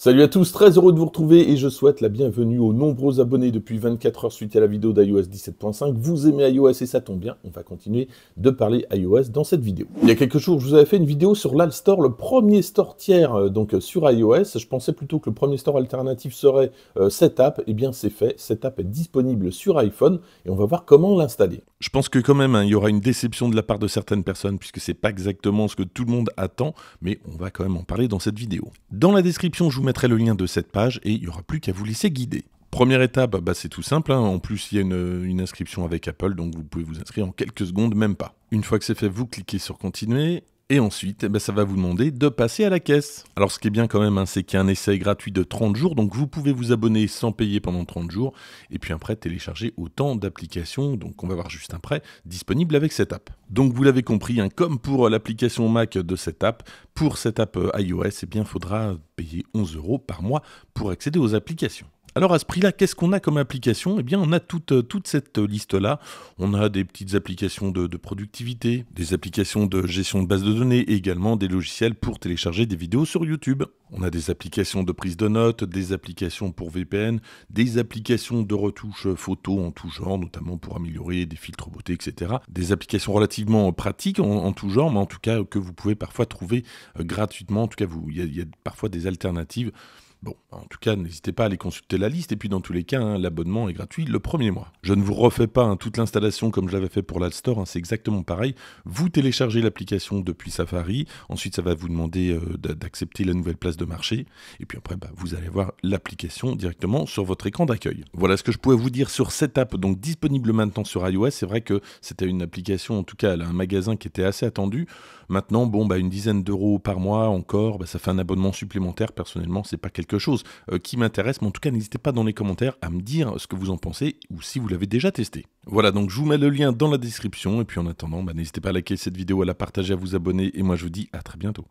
Salut à tous, très heureux de vous retrouver et je souhaite la bienvenue aux nombreux abonnés depuis 24 heures suite à la vidéo d'iOS 17.5. Vous aimez iOS et ça tombe bien, on va continuer de parler iOS dans cette vidéo. Il y a quelques jours, je vous avais fait une vidéo sur l'App Store, le premier store tiers euh, donc euh, sur iOS. Je pensais plutôt que le premier store alternatif serait euh, cette app. Eh bien, c'est fait, cette app est disponible sur iPhone et on va voir comment l'installer. Je pense que quand même, hein, il y aura une déception de la part de certaines personnes puisque c'est pas exactement ce que tout le monde attend, mais on va quand même en parler dans cette vidéo. Dans la description, je vous mettrai le lien de cette page et il n'y aura plus qu'à vous laisser guider. Première étape, bah, c'est tout simple. Hein. En plus, il y a une, une, inscription avec Apple, donc vous pouvez vous inscrire en quelques secondes, même pas. Une fois que c'est fait, vous cliquez sur Continuer et ensuite, eh ben, ça va vous demander de passer à la caisse. Alors ce qui est bien quand même, hein, c'est qu'il y a un essai gratuit de 30 jours, donc vous pouvez vous abonner sans payer pendant 30 jours, et puis après télécharger autant d'applications, donc on va voir juste un prêt disponibles avec cette app. Donc vous l'avez compris, hein, comme pour l'application Mac de cette app, pour cette app euh, iOS, et eh bien, il faudra payer 11 euros par mois pour accéder aux applications. Alors à ce prix-là, qu'est-ce qu'on a comme application Eh bien, on a toute, euh, toute cette euh, liste-là. On a des petites applications de, productivité, des applications de gestion de base de données et également des logiciels pour télécharger des vidéos sur YouTube. On a des applications de prise de notes, des applications pour VPN, des applications de retouche euh, photo en tout genre, notamment pour améliorer des filtres beauté, etc. Des applications relativement pratiques en, tout genre, mais en tout cas que vous pouvez parfois trouver gratuitement. En tout cas, il y a parfois des alternatives Bon, en tout cas, n'hésitez pas à aller consulter la liste, et puis dans tous les cas, hein, l'abonnement est gratuit le premier mois. Je ne vous refais pas hein, toute l'installation comme je l'avais fait pour l'App Store, hein, c'est exactement pareil. Vous téléchargez l'application depuis Safari, ensuite ça va vous demander euh, d'accepter la nouvelle place de marché, et puis après, bah, vous allez voir l'application directement sur votre écran d'accueil. Voilà ce que je pouvais vous dire sur cette app, donc disponible maintenant sur iOS. C'est vrai que c'était une application, en tout cas, elle a un magasin qui était assez attendu. Maintenant, bon, bah, une dizaine d'euros par mois encore, bah, ça fait un abonnement supplémentaire. Personnellement, c'est pas quelque chose euh, qui m'intéresse, mais en tout cas n'hésitez pas dans les commentaires à me dire ce que vous en pensez ou si vous l'avez déjà testé. Voilà, donc je vous mets le lien dans la description, et puis en attendant, bah, n'hésitez pas à liker cette vidéo, à la partager, à vous abonner, et moi je vous dis à très bientôt.